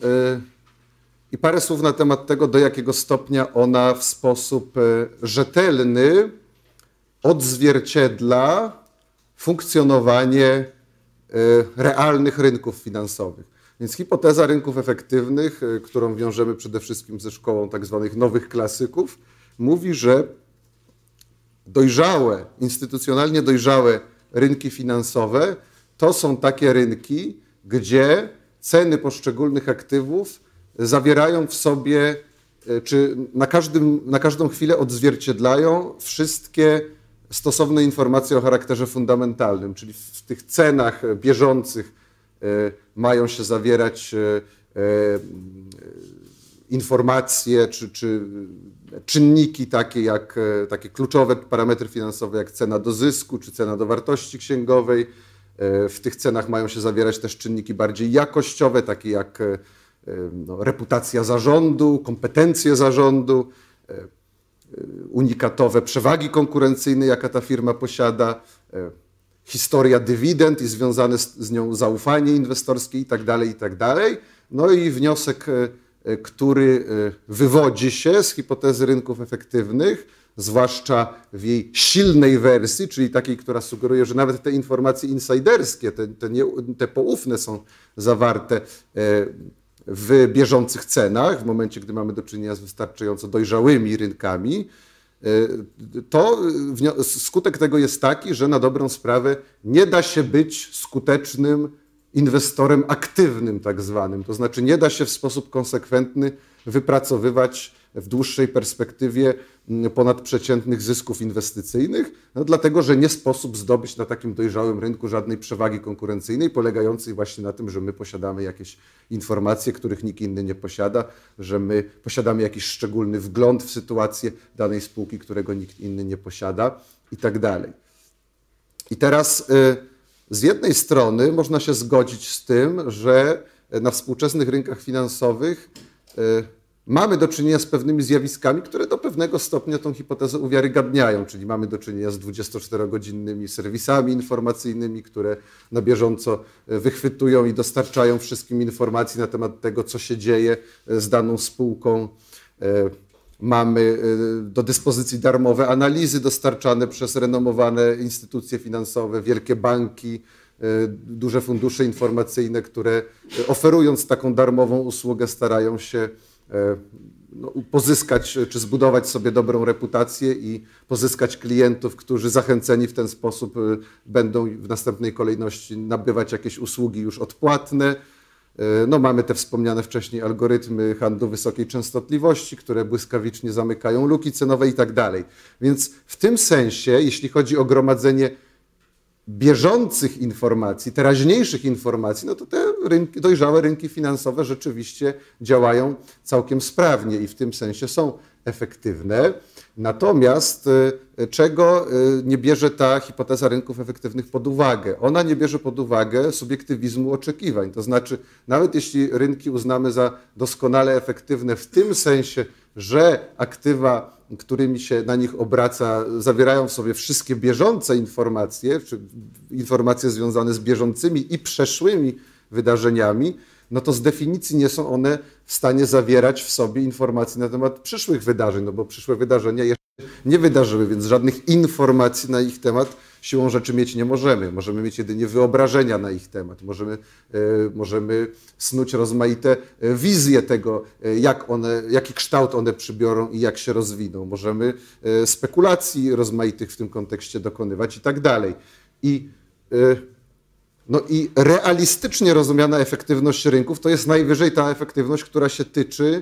i parę słów na temat tego, do jakiego stopnia ona w sposób rzetelny odzwierciedla funkcjonowanie e, realnych rynków finansowych. Więc hipoteza rynków efektywnych, e, którą wiążemy przede wszystkim ze szkołą tzw. Tak nowych klasyków, mówi, że dojrzałe, instytucjonalnie dojrzałe rynki finansowe to są takie rynki, gdzie ceny poszczególnych aktywów zawierają w sobie, e, czy na, każdym, na każdą chwilę odzwierciedlają wszystkie stosowne informacje o charakterze fundamentalnym, czyli w tych cenach e, bieżących e, mają się zawierać e, informacje czy, czy czynniki takie jak takie kluczowe parametry finansowe jak cena do zysku czy cena do wartości księgowej. W tych cenach mają się zawierać też czynniki bardziej jakościowe, takie jak no, reputacja zarządu, kompetencje zarządu, Y, unikatowe przewagi konkurencyjnej, jaka ta firma posiada, y, historia dywidend i związane z, nią zaufanie inwestorskie itd., tak itd. Tak no i wniosek, y, który wywodzi się z hipotezy rynków efektywnych, zwłaszcza w jej silnej wersji, czyli takiej, która sugeruje, że nawet te informacje insiderskie, te, te, nie, te poufne są zawarte w bieżących cenach, w momencie, gdy mamy do czynienia z wystarczająco dojrzałymi rynkami, y, to skutek tego jest taki, że na dobrą sprawę nie da się być skutecznym inwestorem aktywnym, tak zwanym. To znaczy, nie da się w sposób konsekwentny wypracowywać w dłuższej perspektywie ponadprzeciętnych zysków inwestycyjnych, no dlatego że nie sposób zdobyć na takim dojrzałym rynku żadnej przewagi konkurencyjnej, polegającej właśnie na tym, że my posiadamy jakieś informacje, których nikt inny nie posiada, że my posiadamy jakiś szczególny wgląd w sytuację danej spółki, którego nikt inny nie posiada i tak dalej. I teraz y, z jednej strony można się zgodzić z tym, że na współczesnych rynkach finansowych y, mamy do czynienia z pewnymi zjawiskami, które do pewnego stopnia tą hipotezę uwiarygadniają, czyli mamy do czynienia z 24-godzinnymi serwisami informacyjnymi, które na bieżąco e, wychwytują i dostarczają wszystkim informacji na temat tego, co się dzieje e, z daną spółką. E, mamy do dyspozycji darmowe analizy dostarczane przez renomowane instytucje finansowe, wielkie banki, duże fundusze informacyjne, które oferując taką darmową usługę starają się E, no, pozyskać czy zbudować sobie dobrą reputację i pozyskać klientów, którzy zachęceni w ten sposób e, będą w następnej kolejności nabywać jakieś usługi już odpłatne. E, no, mamy te wspomniane wcześniej algorytmy handlu wysokiej częstotliwości, które błyskawicznie zamykają luki cenowe i tak dalej. Więc w tym sensie, jeśli chodzi o gromadzenie bieżących informacji, teraźniejszych informacji, no to te rynki, dojrzałe rynki finansowe rzeczywiście działają całkiem sprawnie i w tym sensie są efektywne. Natomiast y, y, czego y, nie bierze ta hipoteza rynków efektywnych pod uwagę? Ona nie bierze pod uwagę subiektywizmu oczekiwań. To znaczy, nawet jeśli rynki uznamy za doskonale efektywne w tym sensie, że aktywa którymi się na nich obraca, zawierają w sobie wszystkie bieżące informacje, czy informacje związane z bieżącymi i przeszłymi wydarzeniami, no to z definicji nie są one w stanie zawierać w sobie informacji na temat przyszłych wydarzeń, no bo przyszłe wydarzenia jeszcze nie wydarzyły, więc żadnych informacji na ich temat siłą rzeczy mieć nie możemy. Możemy mieć jedynie wyobrażenia na ich temat, możemy, e, możemy snuć rozmaite e, wizje tego, e, jak one, jaki kształt one przybiorą i jak się rozwiną. Możemy spekulacji rozmaitych w tym kontekście dokonywać i tak dalej. I no i realistycznie rozumiana efektywność rynków to jest najwyżej ta efektywność, która się tyczy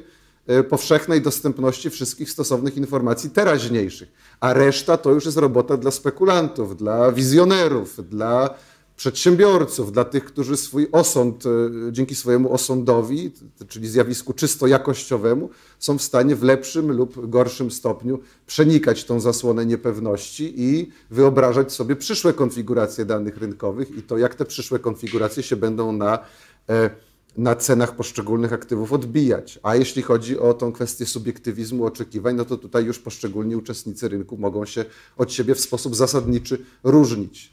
Y, powszechnej dostępności wszystkich stosownych informacji teraźniejszych. A reszta to już jest robota dla spekulantów, dla wizjonerów, dla przedsiębiorców, dla tych, którzy swój osąd, y, dzięki swojemu osądowi, czyli zjawisku czysto jakościowemu, są w stanie w lepszym lub gorszym stopniu przenikać tą zasłonę niepewności i wyobrażać sobie przyszłe konfiguracje danych rynkowych i to, jak te przyszłe konfiguracje się będą na e, na cenach poszczególnych aktywów odbijać. A jeśli chodzi o tą kwestię subiektywizmu oczekiwań, no to tutaj już poszczególni uczestnicy rynku mogą się od siebie w sposób zasadniczy różnić.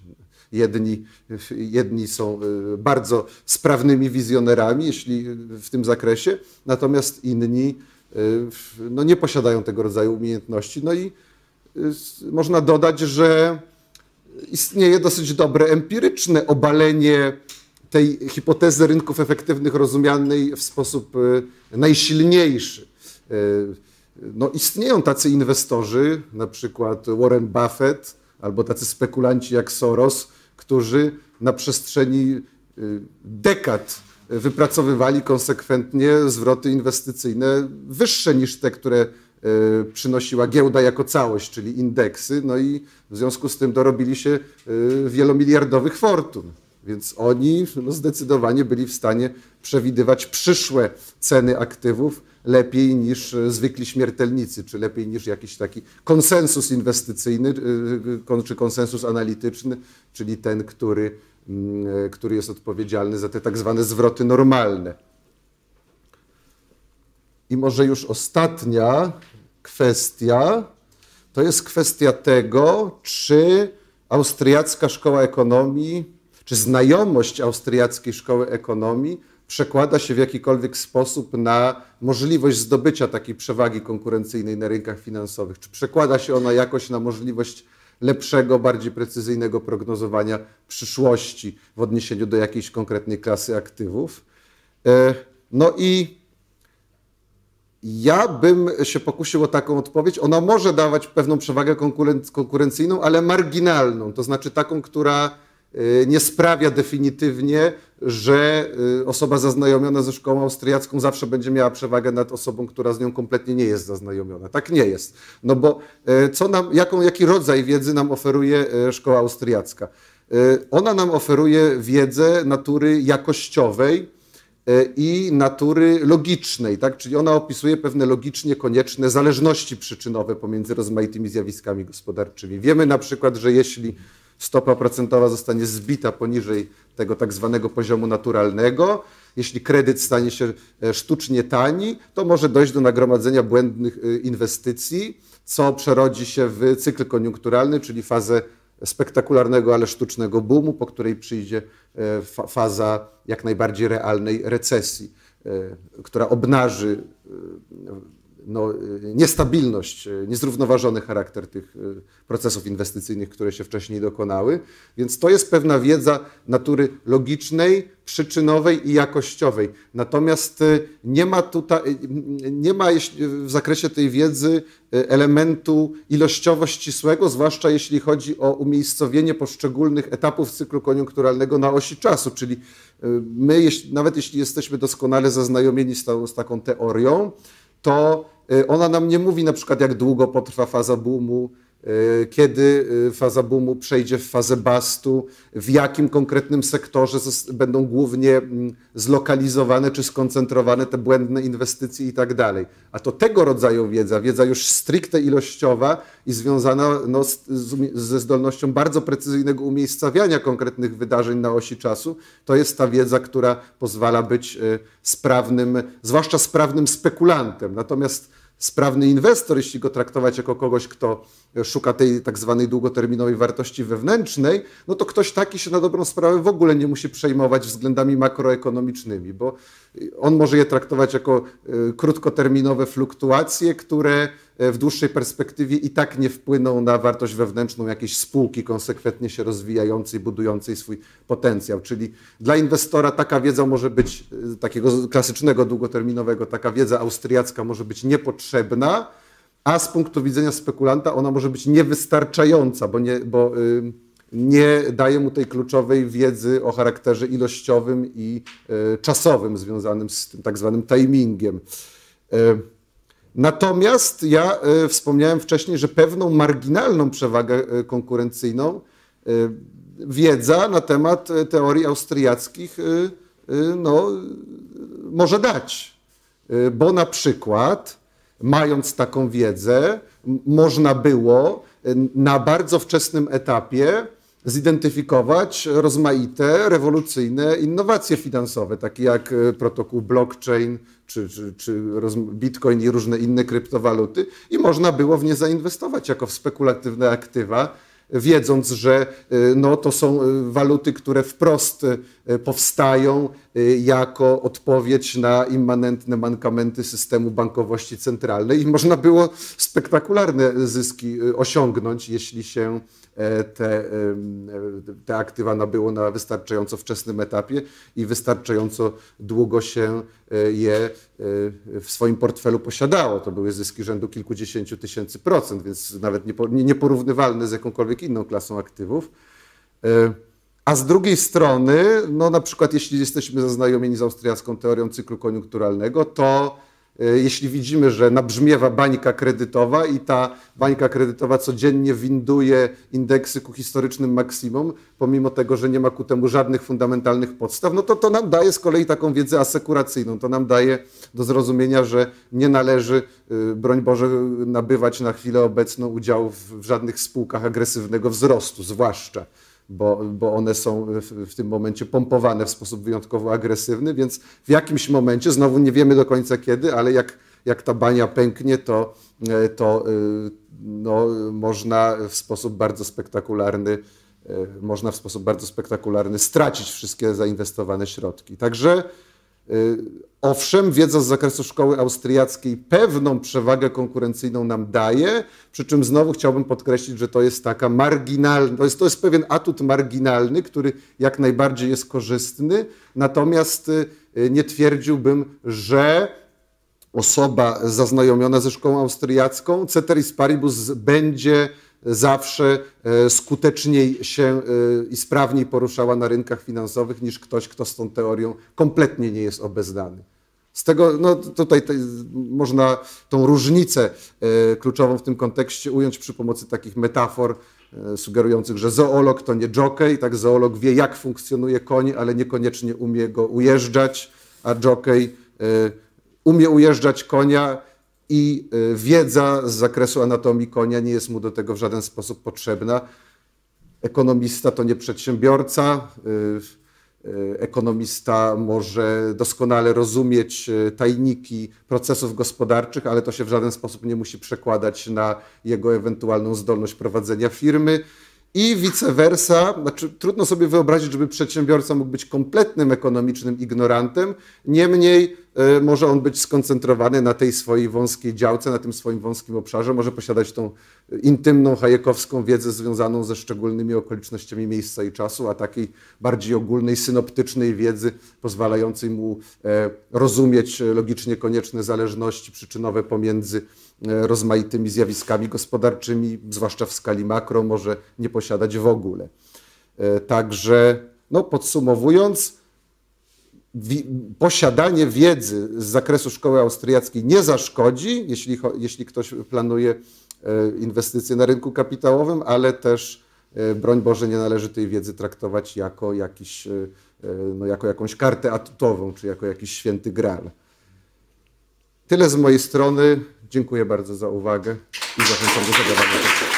Jedni, jedni są y, bardzo sprawnymi wizjonerami, jeśli w tym zakresie, natomiast inni y, no, nie posiadają tego rodzaju umiejętności. No i y, można dodać, że istnieje dosyć dobre empiryczne obalenie tej hipotezy rynków efektywnych rozumianej w sposób e, najsilniejszy. E, no, istnieją tacy inwestorzy, na przykład Warren Buffett, albo tacy spekulanci jak Soros, którzy na przestrzeni e, dekad wypracowywali konsekwentnie zwroty inwestycyjne wyższe niż te, które przynosiła giełda jako całość, czyli indeksy, no i w związku z tym dorobili się wielomiliardowych fortun. Więc oni no, zdecydowanie byli w stanie przewidywać przyszłe ceny aktywów lepiej niż e, zwykli śmiertelnicy, czy lepiej niż jakiś taki konsensus inwestycyjny, e, e, czy konsensus analityczny, czyli ten, który, mm, który jest odpowiedzialny za te tak zwane zwroty normalne. I może już ostatnia kwestia to jest kwestia tego, czy Austriacka Szkoła Ekonomii czy znajomość austriackiej szkoły ekonomii przekłada się w jakikolwiek sposób na możliwość zdobycia takiej przewagi konkurencyjnej na rynkach finansowych? Czy przekłada się ona jakoś na możliwość lepszego, bardziej precyzyjnego prognozowania przyszłości w odniesieniu do jakiejś konkretnej klasy aktywów? E, no i ja bym się pokusił o taką odpowiedź. Ona może dawać pewną przewagę konkurencyjną, ale marginalną, to znaczy taką, która Y, nie sprawia definitywnie, że y, osoba zaznajomiona ze szkołą austriacką zawsze będzie miała przewagę nad osobą, która z nią kompletnie nie jest zaznajomiona. Tak nie jest. No bo y, co nam, jaką, jaki rodzaj wiedzy nam oferuje szkoła austriacka? Ona nam oferuje wiedzę natury jakościowej i natury logicznej, tak? czyli ona opisuje pewne logicznie konieczne zależności przyczynowe pomiędzy rozmaitymi zjawiskami gospodarczymi. Wiemy na przykład, że jeśli stopa procentowa zostanie zbita poniżej tego tak zwanego poziomu naturalnego. Jeśli kredyt stanie się e, sztucznie tani, to może dojść do nagromadzenia błędnych e, inwestycji, co przerodzi się w cykl koniunkturalny, czyli fazę spektakularnego, ale sztucznego boomu, po której przyjdzie e, faza jak najbardziej realnej recesji, która obnaży no, y, niestabilność, y, niezrównoważony charakter tych y, procesów inwestycyjnych, które się wcześniej dokonały. Więc to jest pewna wiedza natury logicznej, przyczynowej i jakościowej. Natomiast nie ma tutaj, nie ma w zakresie tej wiedzy elementu ilościowo ścisłego, zwłaszcza jeśli chodzi o umiejscowienie poszczególnych etapów cyklu koniunkturalnego na osi czasu, czyli my, nawet jeśli jesteśmy doskonale zaznajomieni z, tą, z taką teorią, to y, ona nam nie mówi na przykład, jak długo potrwa faza boomu, E, kiedy e, faza boomu przejdzie w fazę bastu, w jakim konkretnym sektorze będą głównie mm, zlokalizowane czy skoncentrowane te błędne inwestycje i tak dalej. A to tego rodzaju wiedza, wiedza już stricte ilościowa i związana no, z, ze zdolnością bardzo precyzyjnego umiejscawiania konkretnych wydarzeń na osi czasu, to jest ta wiedza, która pozwala być e, sprawnym, zwłaszcza sprawnym spekulantem. Natomiast sprawny inwestor, jeśli go traktować jako kogoś, kto szuka tej tak zwanej długoterminowej wartości wewnętrznej, no to ktoś taki się na dobrą sprawę w ogóle nie musi przejmować względami makroekonomicznymi, bo on może je traktować jako y, krótkoterminowe fluktuacje, które E, w dłuższej perspektywie i tak nie wpłyną na wartość wewnętrzną jakiejś spółki konsekwentnie się rozwijającej, budującej swój potencjał. Czyli dla inwestora taka wiedza może być e, takiego klasycznego długoterminowego, taka wiedza austriacka może być niepotrzebna, a z punktu widzenia spekulanta ona może być niewystarczająca, bo nie, bo, y, nie daje mu tej kluczowej wiedzy o charakterze ilościowym i e, czasowym związanym z tym tak zwanym timingiem. Natomiast ja e, wspomniałem wcześniej, że pewną marginalną przewagę e, konkurencyjną e, wiedza na temat teorii austriackich no, może dać. Bo na przykład, mając taką wiedzę, można było na bardzo wczesnym etapie zidentyfikować rozmaite rewolucyjne innowacje finansowe, takie jak y, protokół blockchain czy, czy, czy bitcoin i różne inne kryptowaluty, i można było w nie zainwestować jako w spekulatywne aktywa wiedząc, że y, no, to są y, waluty, które wprost powstają jako odpowiedź na immanentne mankamenty systemu bankowości centralnej i można było spektakularne zyski osiągnąć, jeśli się E, te, e, te aktywa nabyło na wystarczająco wczesnym etapie i wystarczająco długo się e, je w swoim portfelu posiadało. To były zyski rzędu kilkudziesięciu tysięcy procent, więc nawet nieporównywalne z jakąkolwiek inną klasą aktywów. A z drugiej strony, no na przykład jeśli jesteśmy zaznajomieni z austriacką teorią cyklu koniunkturalnego, to E, jeśli widzimy, że nabrzmiewa bańka kredytowa i ta bańka kredytowa codziennie winduje indeksy ku historycznym maksimum, pomimo tego, że nie ma ku temu żadnych fundamentalnych podstaw, no to to nam daje z kolei taką wiedzę asekuracyjną. To nam daje do zrozumienia, że nie należy, e, broń Boże, nabywać na chwilę obecną udziału w, w żadnych spółkach agresywnego wzrostu, zwłaszcza bo, bo one są w, tym momencie pompowane w sposób wyjątkowo agresywny, więc w jakimś momencie, znowu nie wiemy do końca kiedy, ale jak, jak ta bania pęknie, to, e, to e, no, można w sposób bardzo spektakularny e, można w sposób bardzo spektakularny stracić wszystkie zainwestowane środki. Także Owszem, wiedza z zakresu szkoły austriackiej pewną przewagę konkurencyjną nam daje, przy czym znowu chciałbym podkreślić, że to jest taka marginalna, to jest, to jest pewien atut marginalny, który jak najbardziej jest korzystny, natomiast y, nie twierdziłbym, że osoba zaznajomiona ze szkołą austriacką, ceteris paribus, będzie zawsze e, skuteczniej się e, i sprawniej poruszała na rynkach finansowych niż ktoś, kto z tą teorią kompletnie nie jest obeznany. Z tego, no tutaj te, można tą różnicę e, kluczową w tym kontekście ująć przy pomocy takich metafor sugerujących, że zoolog to nie jockey, tak zoolog wie jak funkcjonuje koń, ale niekoniecznie umie go ujeżdżać, a jockey umie ujeżdżać konia, i y, wiedza z zakresu anatomii konia nie jest mu do tego w żaden sposób potrzebna. Ekonomista to nie przedsiębiorca. Y, y, ekonomista może doskonale rozumieć tajniki procesów gospodarczych, ale to się w żaden sposób nie musi przekładać na jego ewentualną zdolność prowadzenia firmy i vice versa. Znaczy, trudno sobie wyobrazić, żeby przedsiębiorca mógł być kompletnym ekonomicznym ignorantem, niemniej y, może on być skoncentrowany na tej swojej wąskiej działce, na tym swoim wąskim obszarze, może posiadać tą e, intymną, hajekowską wiedzę związaną ze szczególnymi okolicznościami miejsca i czasu, a takiej bardziej ogólnej, synoptycznej wiedzy pozwalającej mu y, rozumieć logicznie konieczne zależności przyczynowe pomiędzy E, rozmaitymi zjawiskami gospodarczymi, zwłaszcza w skali makro, może nie posiadać w ogóle. E, także, no, podsumowując, posiadanie wiedzy z zakresu szkoły austriackiej nie zaszkodzi, jeśli, jeśli ktoś planuje e, inwestycje na rynku kapitałowym, ale też, broń Boże, nie należy tej wiedzy traktować jako, jakiś, no, jako jakąś kartę atutową, czy jako jakiś święty graal. Tyle z mojej strony. Dziękuję bardzo za uwagę i zachęcam do zadawania pytań.